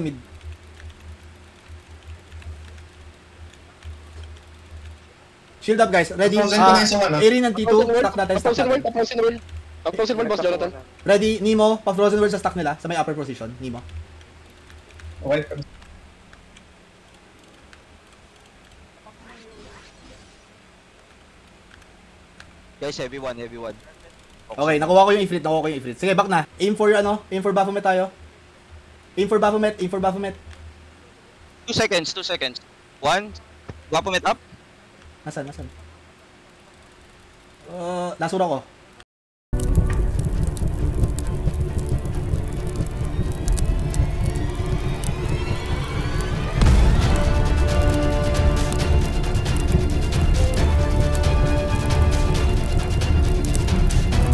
mid Shield up guys, ready? Uh, Airin ng Tito, stack natin, stack natin. Tapusin world, tapusin world, boss Jonathan. Ready, Nemo, pa-frozen world sa stack nila, sa may upper position, Nemo. Okay. Guys, heavy one, heavy one. Okay, nakuha ko yung ifrit, nakuha ko yung ifrit. Sige, back na. Aim for your ano, aim for Baphomet tayo. Aim for Baphomet, aim for Baphomet. Two seconds, two seconds. One, Baphomet up. Nasaan, nasaan? Uh, nasura ko.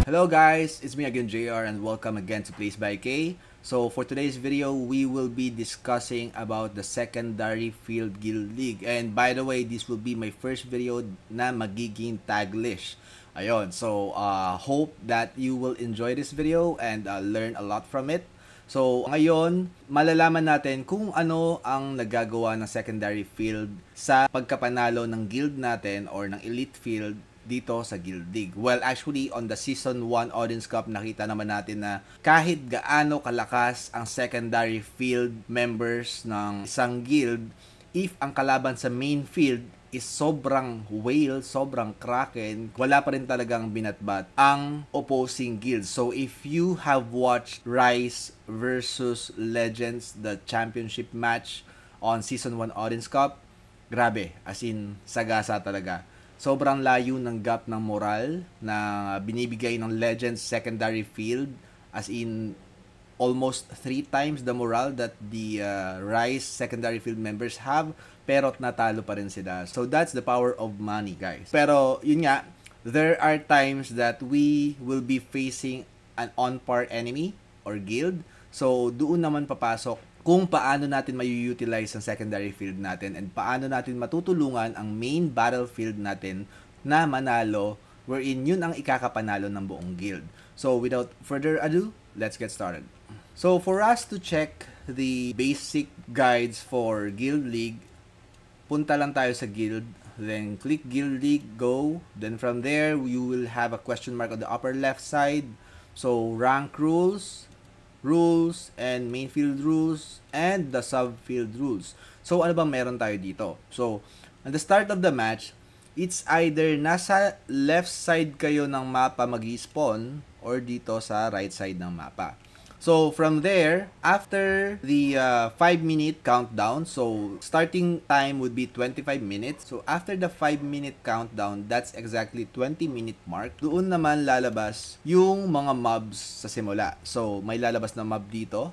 Hello guys, it's me again JR and welcome again to Place by K. So for today's video, we will be discussing about the secondary field guild league. And by the way, this will be my first video na magiging taglish. Ayun, so uh, hope that you will enjoy this video and uh, learn a lot from it. So ngayon, malalaman natin kung ano ang nagagawa ng secondary field sa pagkapanalo ng guild natin or ng elite field dito sa Gildig. Well, actually, on the Season 1 Audience Cup, nakita naman natin na kahit gaano kalakas ang secondary field members ng isang guild, if ang kalaban sa main field is sobrang whale, sobrang kraken, wala pa rin talagang binatbat ang opposing guild. So if you have watched Rise versus Legends, the championship match on Season 1 Audience Cup, grabe, as in sagasa talaga Sobrang layo ng gap ng moral na binibigay ng Legends secondary field as in almost three times the moral that the uh, Rice secondary field members have pero natalo pa rin sila. So that's the power of money, guys. Pero yun nga, there are times that we will be facing an on-par enemy or guild. So doon naman papasok kung paano natin mayu-utilize ang secondary field natin and paano natin matutulungan ang main battlefield natin na manalo wherein yun ang ikakapanalo ng buong guild. So without further ado, let's get started. So for us to check the basic guides for Guild League, punta lang tayo sa guild, then click Guild League, go, then from there you will have a question mark on the upper left side. So rank rules, rules and main field rules and the subfield rules. So ano bang meron tayo dito? So at the start of the match, it's either nasa left side kayo ng mapa magi spawn or dito sa right side ng mapa. So from there, after the uh, 5 minute countdown, so starting time would be 25 minutes. So after the 5 minute countdown, that's exactly 20 minute mark. Doon naman lalabas yung mga mobs sa simula. So may lalabas na mob dito,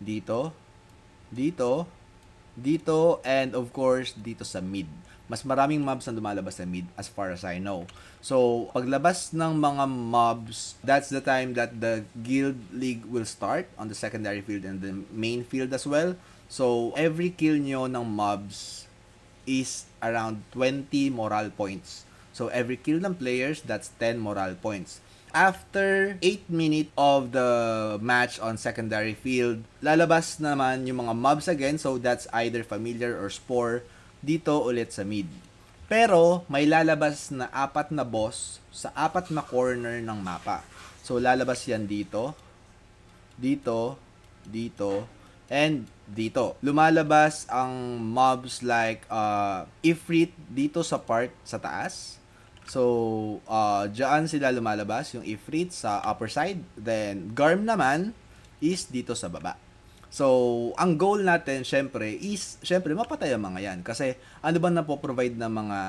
dito, dito, dito, and of course dito sa mid mas maraming mobs ang lumalabas sa mid as far as I know. So, paglabas ng mga mobs, that's the time that the guild league will start on the secondary field and the main field as well. So, every kill nyo ng mobs is around 20 moral points. So, every kill ng players, that's 10 moral points after 8 minutes of the match on secondary field, lalabas naman yung mga mobs again. So that's either familiar or spore dito ulit sa mid. Pero may lalabas na apat na boss sa apat na corner ng mapa. So lalabas yan dito, dito, dito, and dito. Lumalabas ang mobs like uh, Ifrit dito sa part sa taas. So, uh, dyan sila lumalabas, yung Ifrit sa upper side. Then, Garm naman is dito sa baba. So, ang goal natin, syempre, is, syempre, mapatay ang mga yan. Kasi, ano ba napoprovide ng mga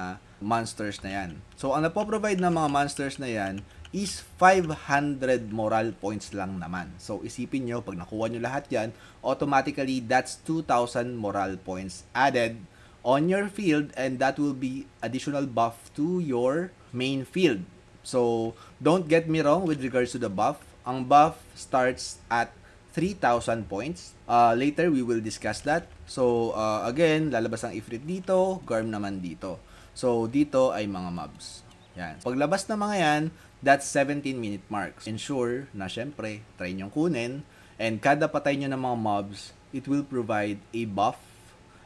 monsters na yan? So, ang napoprovide ng mga monsters na yan is 500 moral points lang naman. So, isipin nyo, pag nakuha nyo lahat yan, automatically, that's 2,000 moral points added on your field and that will be additional buff to your main field. So, don't get me wrong with regards to the buff. Ang buff starts at 3,000 points. Uh, later, we will discuss that. So, uh, again, lalabas ang Ifrit dito, Garm naman dito. So, dito ay mga mobs. Yan. Paglabas ng mga yan, that's 17-minute marks. Ensure na, syempre, try nyong kunin. And kada patay nyo ng mga mobs, it will provide a buff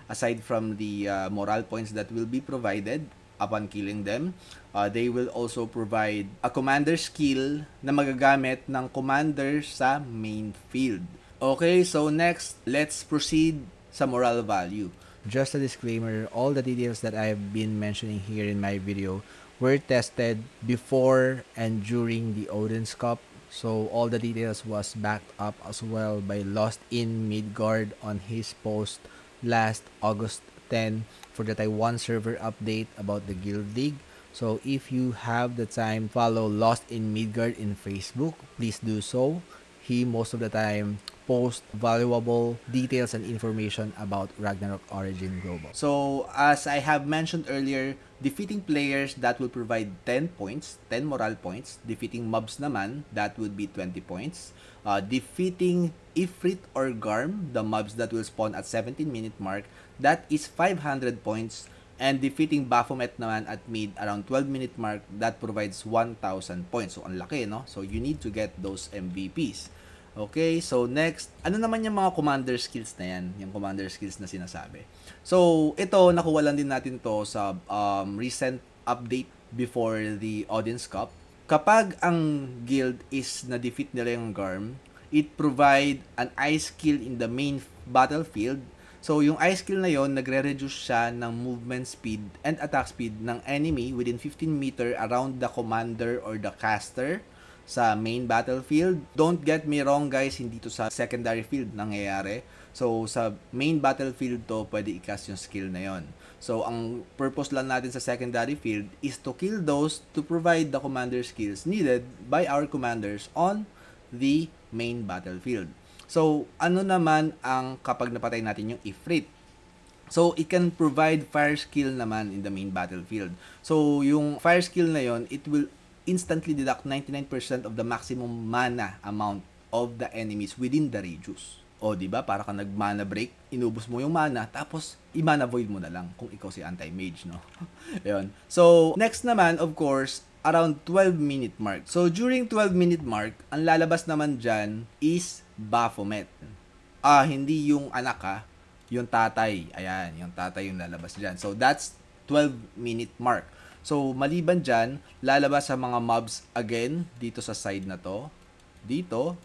aside from the uh, moral points that will be provided upon killing them. Uh, they will also provide a commander skill na magagamit ng commander sa main field. Okay, so next, let's proceed sa moral value. Just a disclaimer, all the details that I've been mentioning here in my video were tested before and during the Odin's Cup. So all the details was backed up as well by Lost in Midgard on his post last August 10 for the Taiwan server update about the Guild League. So if you have the time, follow Lost in Midgard in Facebook. Please do so. He most of the time posts valuable details and information about Ragnarok Origin Global. So as I have mentioned earlier, defeating players that will provide 10 points, 10 moral points. Defeating mobs naman, that would be 20 points. Uh, defeating Ifrit or Garm, the mobs that will spawn at 17 minute mark, that is 500 points and defeating Baphomet naman at mid around 12 minute mark that provides 1,000 points. So, ang laki, no? So, you need to get those MVPs. Okay, so next, ano naman yung mga commander skills na yan? Yung commander skills na sinasabi. So, ito, nakuha lang din natin to sa um, recent update before the Audience Cup. Kapag ang guild is na-defeat nila yung Garm, it provide an ice skill in the main battlefield So, yung ice skill na yon nagre-reduce siya ng movement speed and attack speed ng enemy within 15 meter around the commander or the caster sa main battlefield. Don't get me wrong guys, hindi to sa secondary field nangyayari. So, sa main battlefield to, pwede i-cast yung skill na yon. So, ang purpose lang natin sa secondary field is to kill those to provide the commander skills needed by our commanders on the main battlefield. So, ano naman ang kapag napatay natin yung Ifrit? So, it can provide fire skill naman in the main battlefield. So, yung fire skill na yon it will instantly deduct 99% of the maximum mana amount of the enemies within the radius. O, di ba? Para ka nag-mana break, inubos mo yung mana, tapos i-mana void mo na lang kung ikaw si anti-mage, no? yon So, next naman, of course, around 12 minute mark. So, during 12 minute mark, ang lalabas naman dyan is Baphomet. Ah, hindi yung anak ha, yung tatay. Ayan, yung tatay yung lalabas dyan. So, that's 12-minute mark. So, maliban dyan, lalabas sa mga mobs again dito sa side na to. Dito,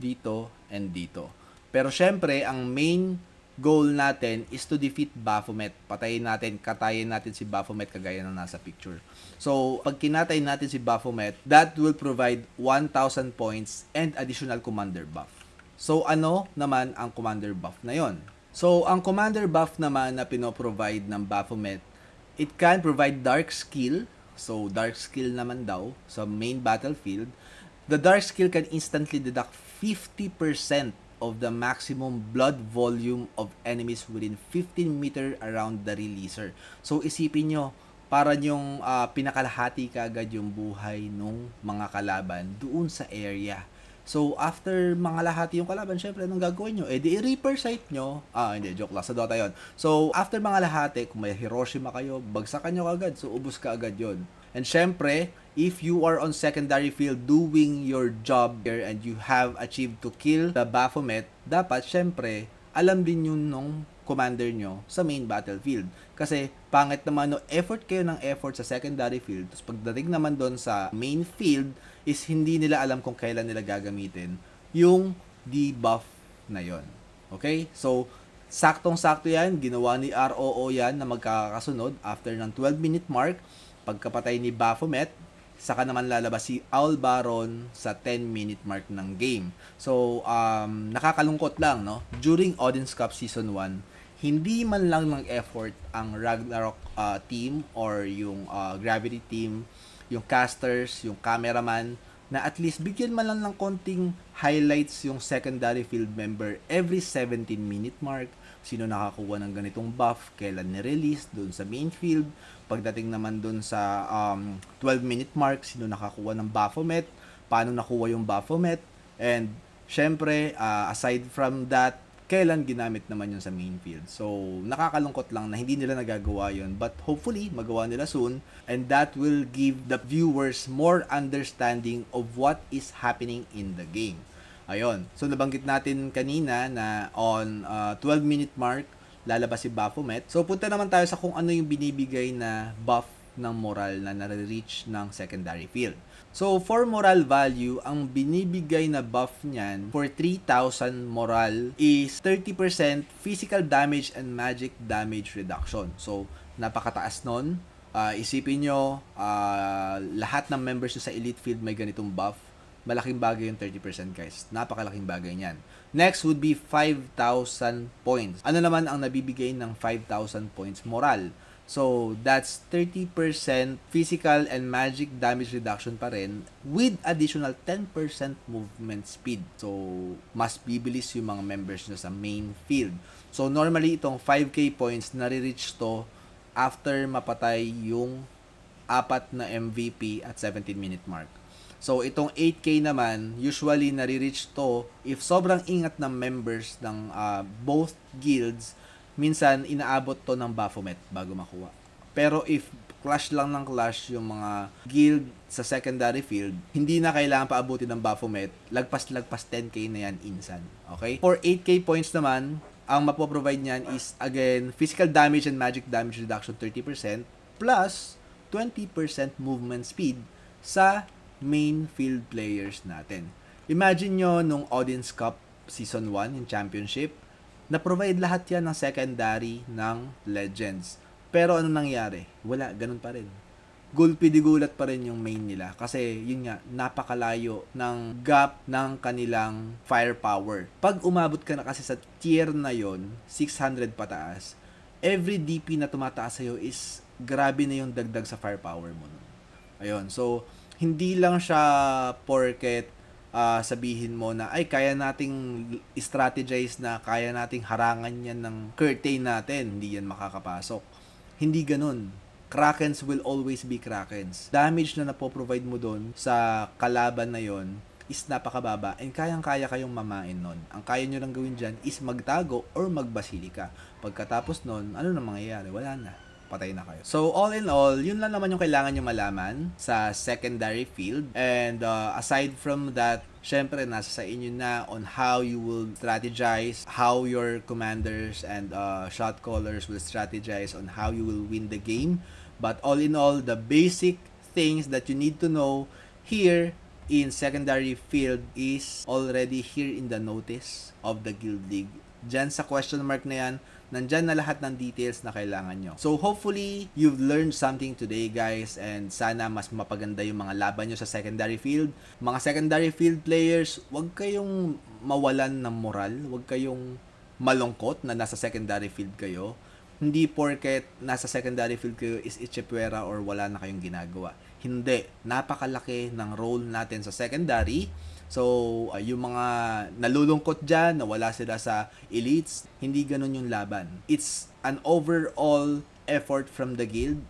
dito, and dito. Pero syempre, ang main goal natin is to defeat Baphomet. Patayin natin, katayin natin si Baphomet kagaya ng nasa picture. So, pag kinatay natin si Baphomet, that will provide 1,000 points and additional commander buff. So ano naman ang commander buff na yon? So ang commander buff naman na pinoprovide ng Baphomet, it can provide dark skill, so dark skill naman daw sa main battlefield. The dark skill can instantly deduct 50% of the maximum blood volume of enemies within 15 meter around the releaser. So isipin nyo, para yung uh, pinakalahati kagad yung buhay ng mga kalaban doon sa area. So, after mga lahat yung kalaban, syempre, anong gagawin nyo? Eh, di i-reaper site nyo. Ah, hindi, joke lang. Sa Dota yon So, after mga lahat, eh, kung may Hiroshima kayo, bagsakan nyo agad. So, ubus ka agad yon And syempre, if you are on secondary field doing your job here and you have achieved to kill the Baphomet, dapat syempre, alam din yun nung commander nyo sa main battlefield. Kasi pangit naman no effort kayo ng effort sa secondary field. Tapos pagdating naman doon sa main field is hindi nila alam kung kailan nila gagamitin yung debuff na yon. Okay? So, saktong-sakto yan. Ginawa ni ROO yan na magkakasunod after ng 12-minute mark. Pagkapatay ni Baphomet, saka naman lalabas si Owl Baron sa 10-minute mark ng game. So, um, nakakalungkot lang, no? During Odin's Cup Season 1, hindi man lang ng effort ang Ragnarok uh, team or yung uh, Gravity team, yung casters, yung cameraman, na at least bigyan man lang ng konting highlights yung secondary field member every 17 minute mark sino nakakuha ng ganitong buff kailan ni-release doon sa main field pagdating naman doon sa um, 12 minute mark sino nakakuha ng Baphomet paano nakuha yung Baphomet and syempre uh, aside from that kailan ginamit naman yun sa main field. So, nakakalungkot lang na hindi nila nagagawa yun. But hopefully, magawa nila soon. And that will give the viewers more understanding of what is happening in the game. Ayun. So, nabanggit natin kanina na on uh, 12-minute mark, lalabas si Baphomet. So, punta naman tayo sa kung ano yung binibigay na buff ng moral na nare-reach ng secondary field. So, for moral value, ang binibigay na buff niyan for 3,000 moral is 30% physical damage and magic damage reduction. So, napakataas nun. Uh, isipin nyo, uh, lahat ng members sa elite field may ganitong buff. Malaking bagay yung 30% guys. Napakalaking bagay niyan. Next would be 5,000 points. Ano naman ang nabibigay ng 5,000 points moral? So, that's 30% physical and magic damage reduction pa rin with additional 10% movement speed. So, mas bibilis yung mga members nyo sa main field. So, normally itong 5k points, nare-reach to after mapatay yung apat na MVP at 17 minute mark. So, itong 8K naman, usually nare-reach to if sobrang ingat ng members ng uh, both guilds minsan inaabot to ng Baphomet bago makuha. Pero if clash lang ng clash yung mga guild sa secondary field, hindi na kailangan paabutin ng Baphomet. Lagpas-lagpas 10k na yan insan. Okay? For 8k points naman, ang mapoprovide niyan is again, physical damage and magic damage reduction 30% plus 20% movement speed sa main field players natin. Imagine nyo nung Audience Cup Season 1 in Championship, na-provide lahat yan ng secondary ng Legends. Pero ano nangyari? Wala, ganun pa rin. Gulpi di gulat pa rin yung main nila kasi yun nga, napakalayo ng gap ng kanilang firepower. Pag umabot ka na kasi sa tier na yon 600 pataas, every DP na tumataas sa'yo is grabe na yung dagdag sa firepower mo. Ayun, so hindi lang siya porket uh, sabihin mo na ay kaya nating strategize na kaya nating harangan yan ng curtain natin hindi yan makakapasok hindi ganun Krakens will always be Krakens. Damage na napoprovide mo doon sa kalaban na yon is napakababa and kayang-kaya kayong mamain nun. Ang kaya nyo lang gawin dyan is magtago or magbasilika. Pagkatapos nun, ano na mangyayari? Wala na patay na kayo. So, all in all, yun lang naman yung kailangan nyo malaman sa secondary field. And uh, aside from that, syempre nasa sa inyo na on how you will strategize, how your commanders and uh, shot callers will strategize on how you will win the game. But all in all, the basic things that you need to know here in secondary field is already here in the notice of the Guild League. Diyan sa question mark na yan, nandyan na lahat ng details na kailangan nyo. So hopefully, you've learned something today guys and sana mas mapaganda yung mga laban nyo sa secondary field. Mga secondary field players, wag kayong mawalan ng moral, wag kayong malungkot na nasa secondary field kayo. Hindi porket nasa secondary field kayo is itchepwera or wala na kayong ginagawa. Hindi. Napakalaki ng role natin sa secondary So, uh, yung mga nalulungkot dyan, na wala sila sa elites, hindi ganun yung laban. It's an overall effort from the guild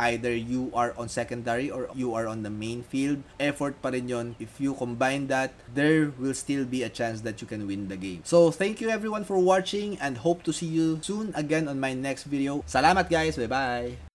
either you are on secondary or you are on the main field. Effort pa rin yun. If you combine that, there will still be a chance that you can win the game. So, thank you everyone for watching and hope to see you soon again on my next video. Salamat guys! Bye-bye!